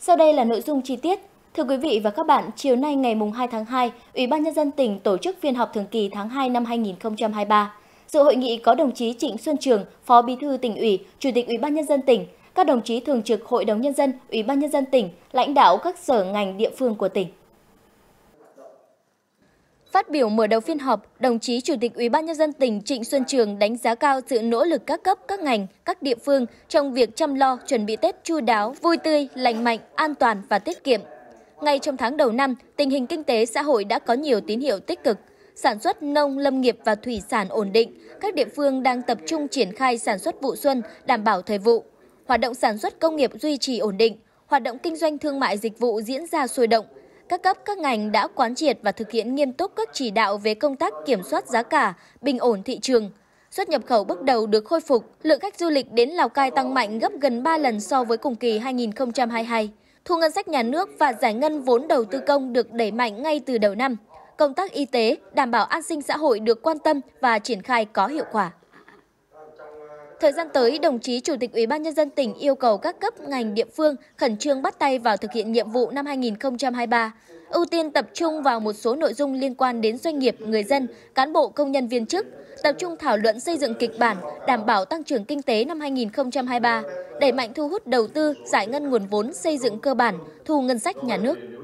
Sau đây là nội dung chi tiết. Thưa quý vị và các bạn, chiều nay ngày 2 tháng 2, Ủy ban Nhân dân tỉnh tổ chức phiên họp thường kỳ tháng 2 năm 2023. Dự hội nghị có đồng chí Trịnh Xuân Trường, Phó Bí thư tỉnh ủy, Chủ tịch Ủy ban Nhân dân tỉnh, các đồng chí thường trực Hội đồng Nhân dân, Ủy ban Nhân dân tỉnh, lãnh đạo các sở ngành địa phương của tỉnh. Phát biểu mở đầu phiên họp, đồng chí Chủ tịch Ủy ban nhân dân tỉnh Trịnh Xuân Trường đánh giá cao sự nỗ lực các cấp, các ngành, các địa phương trong việc chăm lo chuẩn bị Tết chu đáo, vui tươi, lành mạnh, an toàn và tiết kiệm. Ngay trong tháng đầu năm, tình hình kinh tế xã hội đã có nhiều tín hiệu tích cực. Sản xuất nông, lâm nghiệp và thủy sản ổn định, các địa phương đang tập trung triển khai sản xuất vụ xuân, đảm bảo thời vụ. Hoạt động sản xuất công nghiệp duy trì ổn định, hoạt động kinh doanh thương mại dịch vụ diễn ra sôi động, các cấp các ngành đã quán triệt và thực hiện nghiêm túc các chỉ đạo về công tác kiểm soát giá cả, bình ổn thị trường. Xuất nhập khẩu bước đầu được khôi phục, lượng khách du lịch đến Lào Cai tăng mạnh gấp gần 3 lần so với cùng kỳ 2022. Thu ngân sách nhà nước và giải ngân vốn đầu tư công được đẩy mạnh ngay từ đầu năm. Công tác y tế, đảm bảo an sinh xã hội được quan tâm và triển khai có hiệu quả. Thời gian tới, đồng chí Chủ tịch Ủy ban nhân dân tỉnh yêu cầu các cấp ngành địa phương khẩn trương bắt tay vào thực hiện nhiệm vụ năm 2023, ưu tiên tập trung vào một số nội dung liên quan đến doanh nghiệp, người dân, cán bộ công nhân viên chức, tập trung thảo luận xây dựng kịch bản đảm bảo tăng trưởng kinh tế năm 2023, đẩy mạnh thu hút đầu tư, giải ngân nguồn vốn xây dựng cơ bản, thu ngân sách nhà nước.